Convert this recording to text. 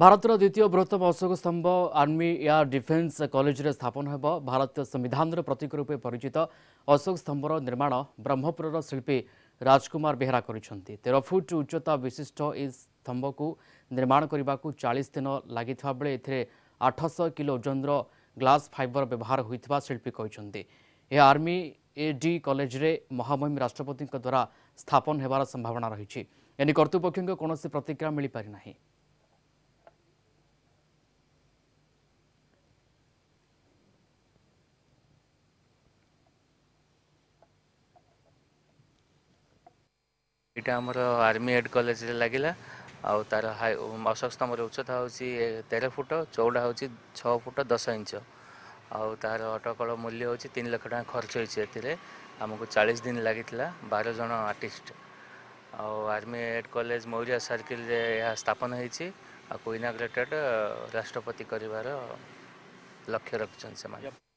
ଭାରତର ଦ୍ୱିତୀୟ ବୃହତ୍ତମ ଅଶୋକ ସ୍ତମ୍ଭ ଆର୍ମି ଏୟାର ଡିଫେନ୍ସ କଲେଜରେ ସ୍ଥାପନ ହେବ ଭାରତୀୟ ସମ୍ବିଧାନର ପ୍ରତୀକ ରୂପେ ପରିଚିତ ଅଶୋକ ସ୍ତମ୍ଭର ନିର୍ମାଣ ବ୍ରହ୍ମପୁରର ଶିଳ୍ପୀ ରାଜକୁମାର ବେହେରା କରିଛନ୍ତି ତେର ଫୁଟ ଉଚ୍ଚତା ବିଶିଷ୍ଟ ଏହି ସ୍ତମ୍ଭକୁ ନିର୍ମାଣ କରିବାକୁ ଚାଳିଶ ଦିନ ଲାଗିଥିବା ବେଳେ ଏଥିରେ ଆଠଶହ କିଲୋ ଓଜନର ଗ୍ଲାସ୍ ଫାଇବର ବ୍ୟବହାର ହୋଇଥିବା ଶିଳ୍ପୀ କହିଛନ୍ତି ଏହା ଆର୍ମି ଏଡି କଲେଜରେ ମହାମହିମ ରାଷ୍ଟ୍ରପତିଙ୍କ ଦ୍ୱାରା ସ୍ଥାପନ ହେବାର ସମ୍ଭାବନା ରହିଛି ଏନି କର୍ତ୍ତୃପକ୍ଷଙ୍କ କୌଣସି ପ୍ରତିକ୍ରିୟା ମିଳିପାରି ନାହିଁ ଏଇଟା ଆମର ଆର୍ମି ହେଡ୍ କଲେଜରେ ଲାଗିଲା ଆଉ ତାର ହାଇ ଅଶୋକ ଉଚ୍ଚତା ହେଉଛି ତେର ଫୁଟ ଚଉଡ଼ା ହେଉଛି ଛଅ ଫୁଟ ଦଶ ଇଞ୍ଚ ଆଉ ତାର ଅଟକଳ ମୂଲ୍ୟ ହେଉଛି ତିନି ଲକ୍ଷ ଟଙ୍କା ଖର୍ଚ୍ଚ ହୋଇଛି ଏଥିରେ ଆମକୁ ଚାଳିଶ ଦିନ ଲାଗିଥିଲା ବାର ଜଣ ଆର୍ଟିଷ୍ଟ ଆଉ ଆର୍ମି ହେଡ୍ କଲେଜ ମୌର୍ଯ୍ୟ ସର୍କିଲରେ ଏହା ସ୍ଥାପନ ହୋଇଛି ଆଉ କୁଇନାଗ୍ରେଟେଡ଼ ରାଷ୍ଟ୍ରପତି କରିବାର ଲକ୍ଷ୍ୟ ରଖିଛନ୍ତି ସେମାନେ